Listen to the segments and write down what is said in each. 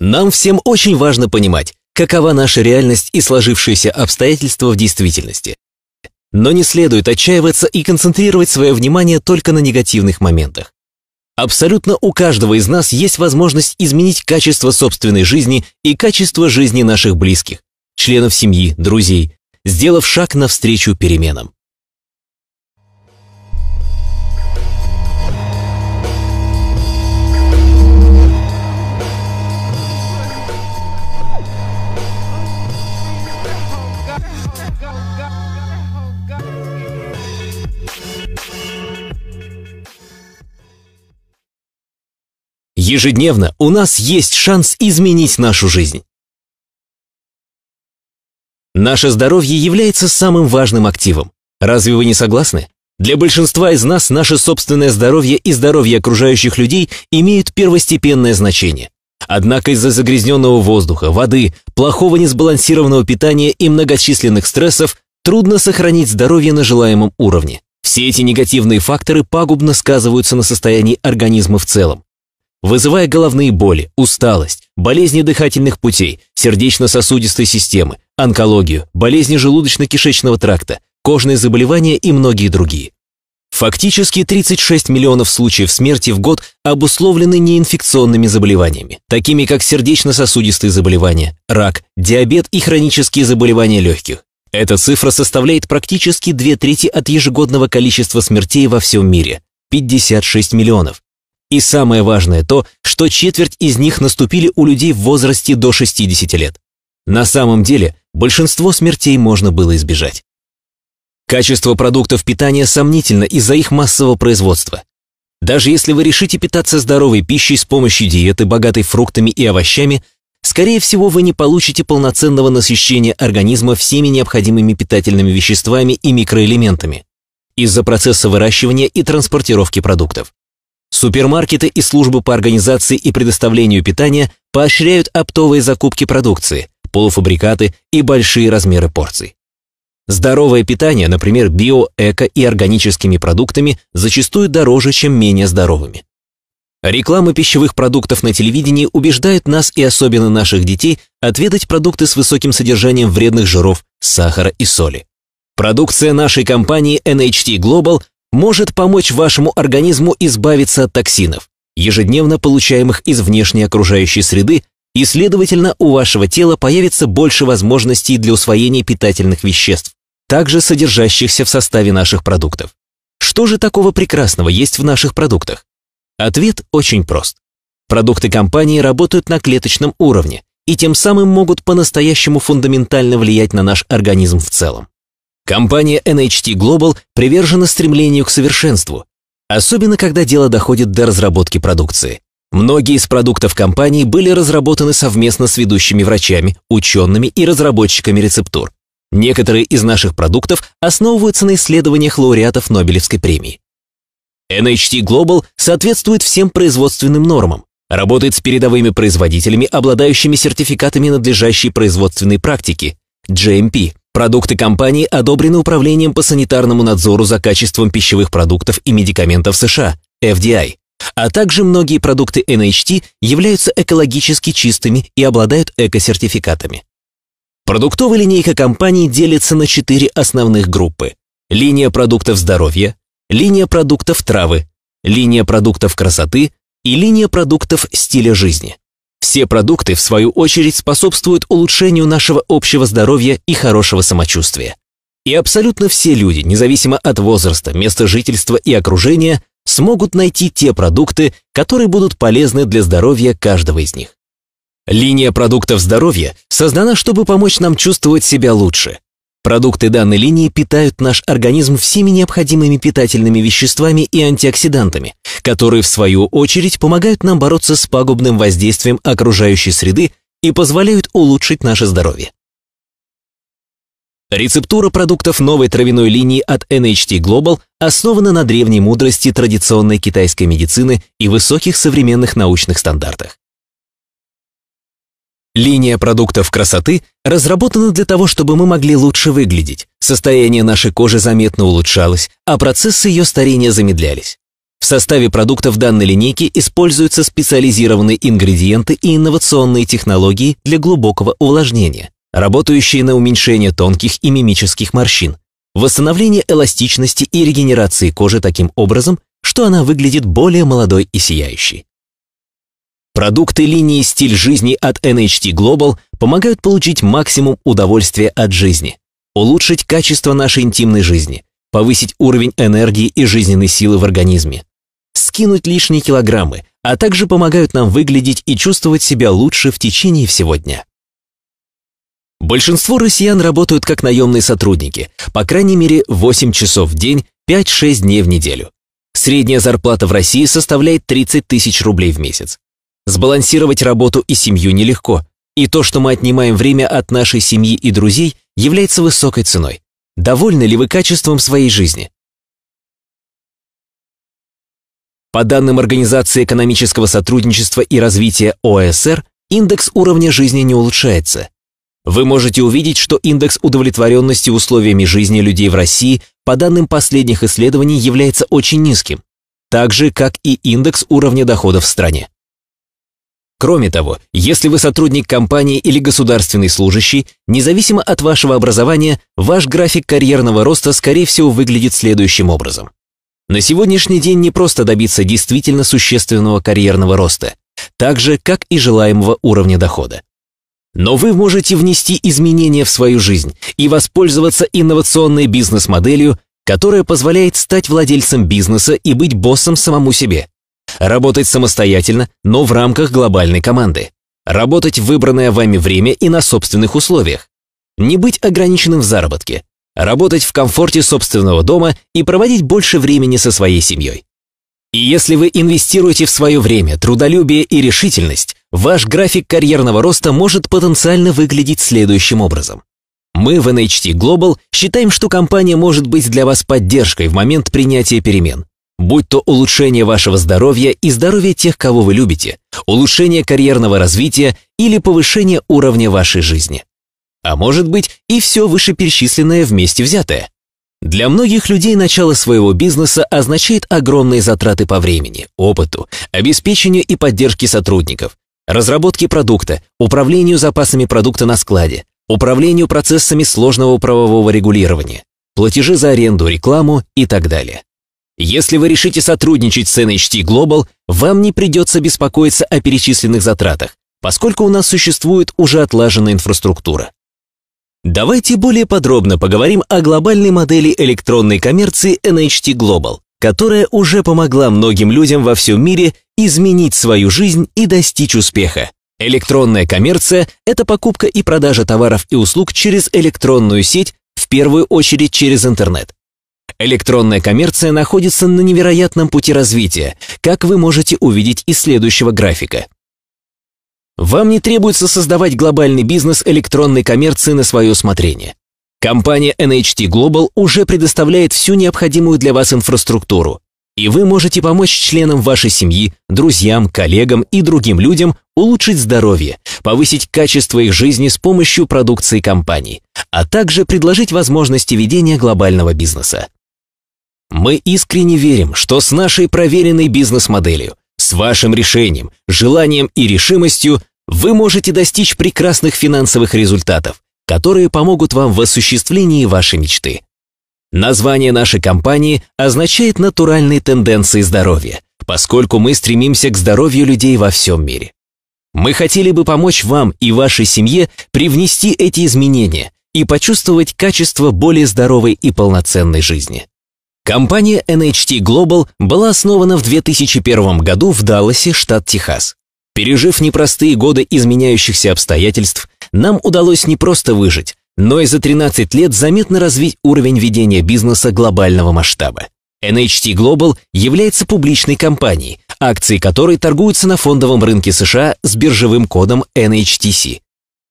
Нам всем очень важно понимать, какова наша реальность и сложившиеся обстоятельства в действительности. Но не следует отчаиваться и концентрировать свое внимание только на негативных моментах. Абсолютно у каждого из нас есть возможность изменить качество собственной жизни и качество жизни наших близких, членов семьи, друзей, сделав шаг навстречу переменам. Ежедневно у нас есть шанс изменить нашу жизнь. Наше здоровье является самым важным активом. Разве вы не согласны? Для большинства из нас наше собственное здоровье и здоровье окружающих людей имеют первостепенное значение. Однако из-за загрязненного воздуха, воды, плохого несбалансированного питания и многочисленных стрессов трудно сохранить здоровье на желаемом уровне. Все эти негативные факторы пагубно сказываются на состоянии организма в целом вызывая головные боли, усталость, болезни дыхательных путей, сердечно-сосудистой системы, онкологию, болезни желудочно-кишечного тракта, кожные заболевания и многие другие. Фактически 36 миллионов случаев смерти в год обусловлены неинфекционными заболеваниями, такими как сердечно-сосудистые заболевания, рак, диабет и хронические заболевания легких. Эта цифра составляет практически две трети от ежегодного количества смертей во всем мире – 56 миллионов. И самое важное то, что четверть из них наступили у людей в возрасте до 60 лет. На самом деле, большинство смертей можно было избежать. Качество продуктов питания сомнительно из-за их массового производства. Даже если вы решите питаться здоровой пищей с помощью диеты, богатой фруктами и овощами, скорее всего, вы не получите полноценного насыщения организма всеми необходимыми питательными веществами и микроэлементами из-за процесса выращивания и транспортировки продуктов. Супермаркеты и службы по организации и предоставлению питания поощряют оптовые закупки продукции, полуфабрикаты и большие размеры порций. Здоровое питание, например, био, эко и органическими продуктами, зачастую дороже, чем менее здоровыми. Реклама пищевых продуктов на телевидении убеждает нас и особенно наших детей отведать продукты с высоким содержанием вредных жиров, сахара и соли. Продукция нашей компании NHT Global может помочь вашему организму избавиться от токсинов, ежедневно получаемых из внешней окружающей среды, и, следовательно, у вашего тела появится больше возможностей для усвоения питательных веществ, также содержащихся в составе наших продуктов. Что же такого прекрасного есть в наших продуктах? Ответ очень прост. Продукты компании работают на клеточном уровне и тем самым могут по-настоящему фундаментально влиять на наш организм в целом. Компания NHT Global привержена стремлению к совершенству, особенно когда дело доходит до разработки продукции. Многие из продуктов компании были разработаны совместно с ведущими врачами, учеными и разработчиками рецептур. Некоторые из наших продуктов основываются на исследованиях лауреатов Нобелевской премии. NHT Global соответствует всем производственным нормам, работает с передовыми производителями, обладающими сертификатами надлежащей производственной практики, GMP, Продукты компании одобрены Управлением по санитарному надзору за качеством пищевых продуктов и медикаментов США, FDI. А также многие продукты NHT являются экологически чистыми и обладают экосертификатами. Продуктовая линейка компании делится на четыре основных группы. Линия продуктов здоровья, линия продуктов травы, линия продуктов красоты и линия продуктов стиля жизни. Все продукты, в свою очередь, способствуют улучшению нашего общего здоровья и хорошего самочувствия. И абсолютно все люди, независимо от возраста, места жительства и окружения, смогут найти те продукты, которые будут полезны для здоровья каждого из них. Линия продуктов здоровья создана, чтобы помочь нам чувствовать себя лучше, Продукты данной линии питают наш организм всеми необходимыми питательными веществами и антиоксидантами, которые, в свою очередь, помогают нам бороться с пагубным воздействием окружающей среды и позволяют улучшить наше здоровье. Рецептура продуктов новой травяной линии от NHT Global основана на древней мудрости традиционной китайской медицины и высоких современных научных стандартах. Линия продуктов красоты разработаны для того, чтобы мы могли лучше выглядеть. Состояние нашей кожи заметно улучшалось, а процессы ее старения замедлялись. В составе продуктов данной линейки используются специализированные ингредиенты и инновационные технологии для глубокого увлажнения, работающие на уменьшение тонких и мимических морщин, восстановление эластичности и регенерации кожи таким образом, что она выглядит более молодой и сияющей. Продукты линии «Стиль жизни» от NHT Global помогают получить максимум удовольствия от жизни, улучшить качество нашей интимной жизни, повысить уровень энергии и жизненной силы в организме, скинуть лишние килограммы, а также помогают нам выглядеть и чувствовать себя лучше в течение всего дня. Большинство россиян работают как наемные сотрудники, по крайней мере 8 часов в день, 5-6 дней в неделю. Средняя зарплата в России составляет 30 тысяч рублей в месяц. Сбалансировать работу и семью нелегко, и то, что мы отнимаем время от нашей семьи и друзей, является высокой ценой. Довольны ли вы качеством своей жизни? По данным Организации экономического сотрудничества и развития ОСР, индекс уровня жизни не улучшается. Вы можете увидеть, что индекс удовлетворенности условиями жизни людей в России по данным последних исследований является очень низким, так же, как и индекс уровня доходов в стране. Кроме того, если вы сотрудник компании или государственный служащий, независимо от вашего образования, ваш график карьерного роста, скорее всего, выглядит следующим образом. На сегодняшний день не просто добиться действительно существенного карьерного роста, так же, как и желаемого уровня дохода. Но вы можете внести изменения в свою жизнь и воспользоваться инновационной бизнес-моделью, которая позволяет стать владельцем бизнеса и быть боссом самому себе. Работать самостоятельно, но в рамках глобальной команды. Работать в выбранное вами время и на собственных условиях. Не быть ограниченным в заработке. Работать в комфорте собственного дома и проводить больше времени со своей семьей. И если вы инвестируете в свое время, трудолюбие и решительность, ваш график карьерного роста может потенциально выглядеть следующим образом. Мы в NHT Global считаем, что компания может быть для вас поддержкой в момент принятия перемен, будь то улучшение вашего здоровья и здоровья тех, кого вы любите, улучшение карьерного развития или повышение уровня вашей жизни. А может быть и все вышеперечисленное вместе взятое. Для многих людей начало своего бизнеса означает огромные затраты по времени, опыту, обеспечению и поддержке сотрудников, разработке продукта, управлению запасами продукта на складе, управлению процессами сложного правового регулирования, платежи за аренду, рекламу и так далее. Если вы решите сотрудничать с NHT Global, вам не придется беспокоиться о перечисленных затратах, поскольку у нас существует уже отлаженная инфраструктура. Давайте более подробно поговорим о глобальной модели электронной коммерции NHT Global, которая уже помогла многим людям во всем мире изменить свою жизнь и достичь успеха. Электронная коммерция – это покупка и продажа товаров и услуг через электронную сеть, в первую очередь через интернет. Электронная коммерция находится на невероятном пути развития, как вы можете увидеть из следующего графика. Вам не требуется создавать глобальный бизнес электронной коммерции на свое усмотрение. Компания NHT Global уже предоставляет всю необходимую для вас инфраструктуру, и вы можете помочь членам вашей семьи, друзьям, коллегам и другим людям улучшить здоровье, повысить качество их жизни с помощью продукции компании, а также предложить возможности ведения глобального бизнеса. Мы искренне верим, что с нашей проверенной бизнес-моделью, с вашим решением, желанием и решимостью вы можете достичь прекрасных финансовых результатов, которые помогут вам в осуществлении вашей мечты. Название нашей компании означает натуральные тенденции здоровья, поскольку мы стремимся к здоровью людей во всем мире. Мы хотели бы помочь вам и вашей семье привнести эти изменения и почувствовать качество более здоровой и полноценной жизни. Компания NHT Global была основана в 2001 году в Далласе, штат Техас. Пережив непростые годы изменяющихся обстоятельств, нам удалось не просто выжить, но и за 13 лет заметно развить уровень ведения бизнеса глобального масштаба. NHT Global является публичной компанией, акции которой торгуются на фондовом рынке США с биржевым кодом NHTC.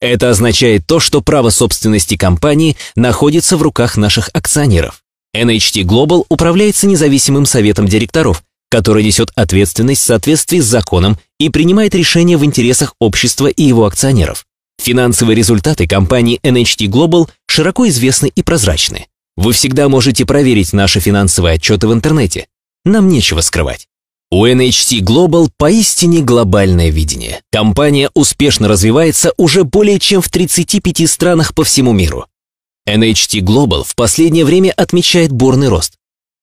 Это означает то, что право собственности компании находится в руках наших акционеров. NHT Global управляется независимым советом директоров, который несет ответственность в соответствии с законом и принимает решения в интересах общества и его акционеров. Финансовые результаты компании NHT Global широко известны и прозрачны. Вы всегда можете проверить наши финансовые отчеты в интернете. Нам нечего скрывать. У NHT Global поистине глобальное видение. Компания успешно развивается уже более чем в 35 странах по всему миру. NHT Global в последнее время отмечает бурный рост.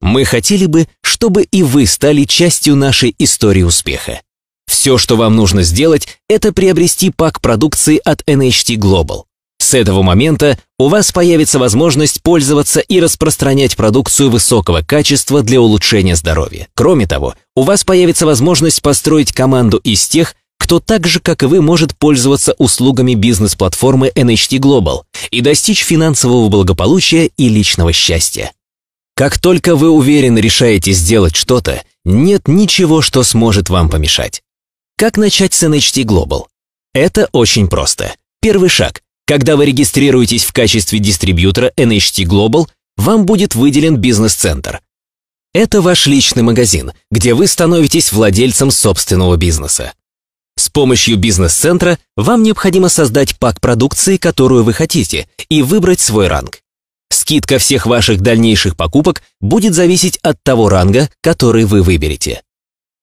Мы хотели бы, чтобы и вы стали частью нашей истории успеха. Все, что вам нужно сделать, это приобрести пак продукции от NHT Global. С этого момента у вас появится возможность пользоваться и распространять продукцию высокого качества для улучшения здоровья. Кроме того, у вас появится возможность построить команду из тех, кто так же, как и вы, может пользоваться услугами бизнес-платформы NHT Global и достичь финансового благополучия и личного счастья. Как только вы уверенно решаете сделать что-то, нет ничего, что сможет вам помешать. Как начать с NHT Global? Это очень просто. Первый шаг. Когда вы регистрируетесь в качестве дистрибьютора NHT Global, вам будет выделен бизнес-центр. Это ваш личный магазин, где вы становитесь владельцем собственного бизнеса. С помощью бизнес-центра вам необходимо создать пак продукции, которую вы хотите, и выбрать свой ранг. Скидка всех ваших дальнейших покупок будет зависеть от того ранга, который вы выберете.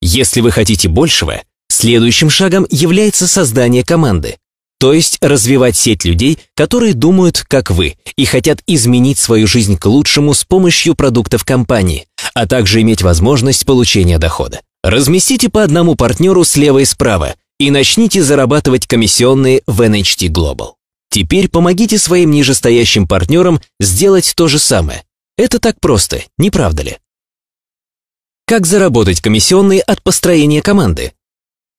Если вы хотите большего, следующим шагом является создание команды, то есть развивать сеть людей, которые думают, как вы, и хотят изменить свою жизнь к лучшему с помощью продуктов компании, а также иметь возможность получения дохода. Разместите по одному партнеру слева и справа, и начните зарабатывать комиссионные в NHT Global. Теперь помогите своим нижестоящим партнерам сделать то же самое. Это так просто, не правда ли? Как заработать комиссионные от построения команды?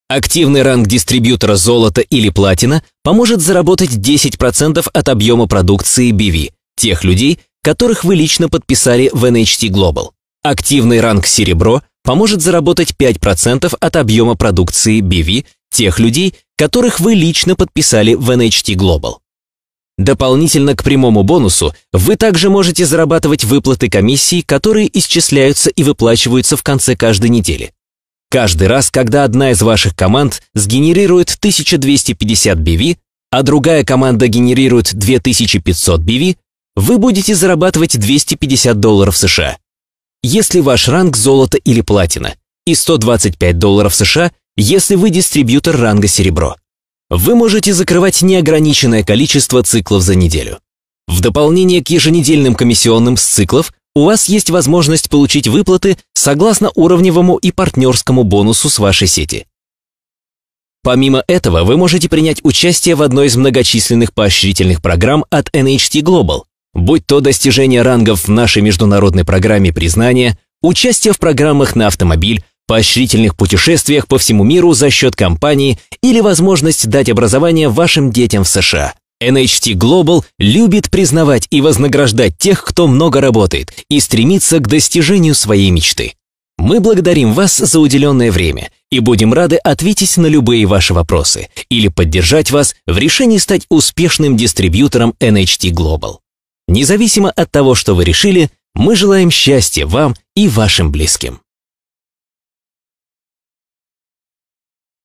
Активный ранг дистрибьютора золота или платина поможет заработать 10% от объема продукции BV, тех людей, которых вы лично подписали в NHT Global. Активный ранг серебро поможет заработать 5% от объема продукции BV, тех людей, которых вы лично подписали в NHT Global. Дополнительно к прямому бонусу вы также можете зарабатывать выплаты комиссии, которые исчисляются и выплачиваются в конце каждой недели. Каждый раз, когда одна из ваших команд сгенерирует 1250 BV, а другая команда генерирует 2500 BV, вы будете зарабатывать 250 долларов США. Если ваш ранг золото или платина, и 125 долларов США, если вы дистрибьютор ранга серебро. Вы можете закрывать неограниченное количество циклов за неделю. В дополнение к еженедельным комиссионным с циклов у вас есть возможность получить выплаты согласно уровневому и партнерскому бонусу с вашей сети. Помимо этого, вы можете принять участие в одной из многочисленных поощрительных программ от NHT Global, будь то достижение рангов в нашей международной программе признания, участие в программах на автомобиль, поощрительных путешествиях по всему миру за счет компании или возможность дать образование вашим детям в США. NHT Global любит признавать и вознаграждать тех, кто много работает и стремится к достижению своей мечты. Мы благодарим вас за уделенное время и будем рады ответить на любые ваши вопросы или поддержать вас в решении стать успешным дистрибьютором NHT Global. Независимо от того, что вы решили, мы желаем счастья вам и вашим близким.